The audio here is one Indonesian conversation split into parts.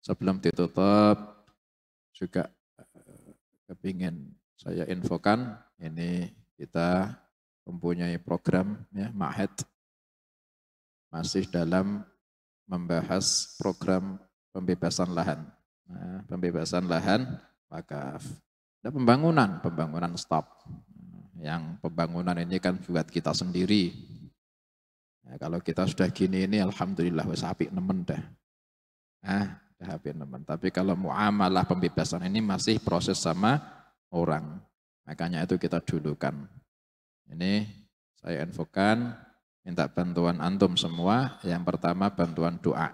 Sebelum ditutup juga eh, kepingin saya infokan ini kita mempunyai program ya Mahed masih dalam membahas program pembebasan lahan. Nah, pembebasan lahan wakaf. Ada pembangunan, pembangunan stop. Yang pembangunan ini kan buat kita sendiri. Nah, kalau kita sudah gini ini alhamdulillah wes apik nemen dah. Nah, Ya, teman, Tapi kalau muamalah pembebasan ini masih proses sama orang. Makanya itu kita dulukan. Ini saya infokan, minta bantuan antum semua. Yang pertama bantuan doa.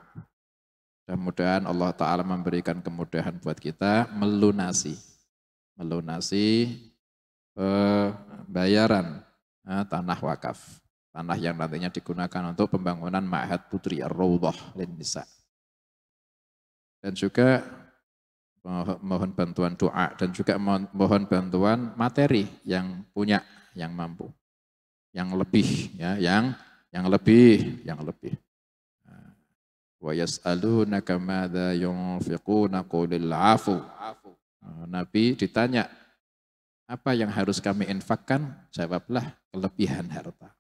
Mudah-mudahan Allah Ta'ala memberikan kemudahan buat kita melunasi. Melunasi eh, bayaran eh, tanah wakaf. Tanah yang nantinya digunakan untuk pembangunan Ma'had Putri Ar-Rawdah Lin dan juga mohon bantuan doa dan juga mohon bantuan materi yang punya, yang mampu, yang lebih, ya, yang yang lebih, yang lebih. Wa yas'alunaka madza yunfiquna qulil afu. Nabi ditanya, apa yang harus kami infakkan? Jawablah kelebihan harta.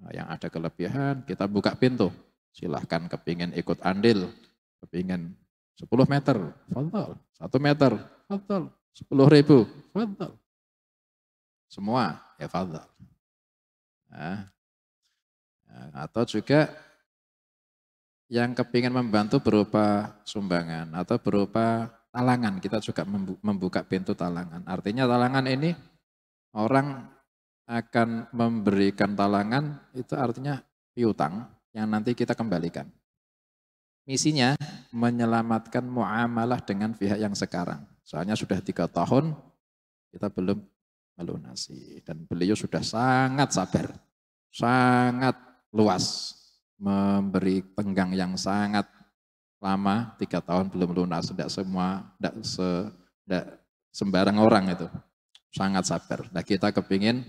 Nah, yang ada kelebihan, kita buka pintu. Silahkan kepingin ikut andil, kepingin 10 meter, fadol. 1 meter, fadol. 10 ribu, fadol. Semua, ya fadol. Nah, nah. Atau juga yang kepingin membantu berupa sumbangan atau berupa talangan. Kita juga membuka pintu talangan. Artinya talangan ini orang akan memberikan talangan itu artinya piutang yang nanti kita kembalikan. Misinya menyelamatkan muamalah dengan pihak yang sekarang. Soalnya sudah tiga tahun kita belum melunasi. Dan beliau sudah sangat sabar, sangat luas, memberi tenggang yang sangat lama, tiga tahun belum lunas, tidak semua, tidak, se, sembarang orang itu. Sangat sabar. Nah kita kepingin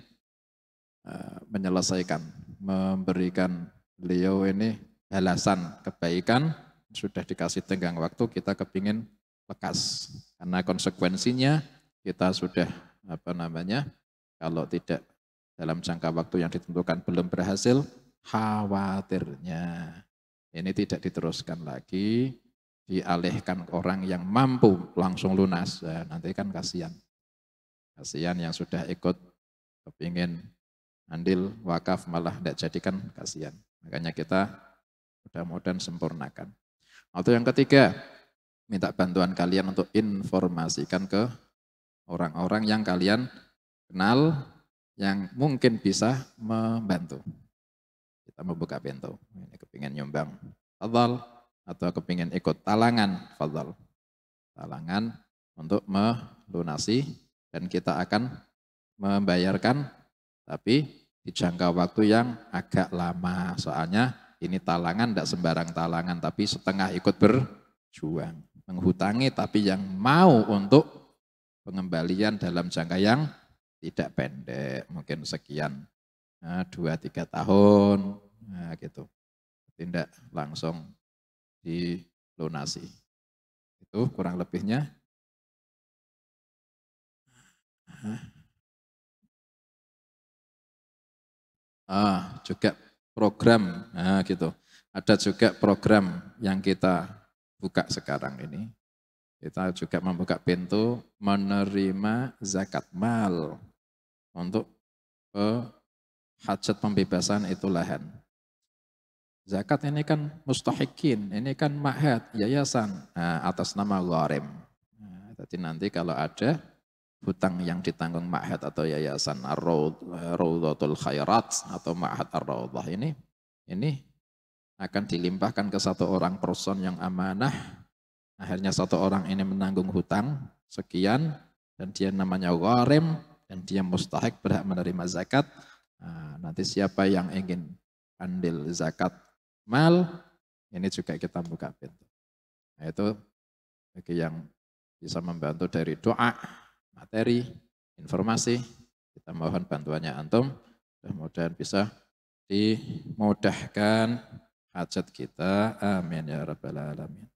uh, menyelesaikan, memberikan beliau ini balasan kebaikan sudah dikasih tenggang waktu kita kepingin bekas karena konsekuensinya kita sudah apa namanya kalau tidak dalam jangka waktu yang ditentukan belum berhasil khawatirnya ini tidak diteruskan lagi dialihkan orang yang mampu langsung lunas ya, nanti kan kasihan kasihan yang sudah ikut kepingin andil wakaf malah tidak jadikan kasihan makanya kita mudah-mudahan sempurnakan atau yang ketiga, minta bantuan kalian untuk informasikan ke orang-orang yang kalian kenal yang mungkin bisa membantu. Kita membuka pintu. Ini kepingin nyumbang. Fadal. Atau kepingin ikut talangan. Fadal. Talangan untuk melunasi dan kita akan membayarkan tapi di waktu yang agak lama soalnya ini talangan tidak sembarang talangan, tapi setengah ikut berjuang. Menghutangi tapi yang mau untuk pengembalian dalam jangka yang tidak pendek. Mungkin sekian, nah, dua tiga tahun, nah, gitu. Tidak langsung dilunasi. Itu kurang lebihnya. Ah, juga program, nah gitu. Ada juga program yang kita buka sekarang ini. Kita juga membuka pintu menerima zakat mal untuk hajat pembebasan itu lahan. Zakat ini kan mustahikin, ini kan mahat, yayasan nah, atas nama gharim. Nah, jadi nanti kalau ada hutang yang ditanggung Ma'had atau Yayasan Ar-Raudhatul Khairat atau Ma'had Ar-Raudhah ini ini akan dilimpahkan ke satu orang person yang amanah. Akhirnya satu orang ini menanggung hutang sekian dan dia namanya gharim dan dia mustahik berhak menerima zakat. Nah, nanti siapa yang ingin andil zakat mal ini juga kita buka pintu. Nah, itu bagi yang bisa membantu dari doa materi, informasi. Kita mohon bantuannya antum. Mudah-mudahan bisa dimudahkan hajat kita. Amin ya rabbal alamin.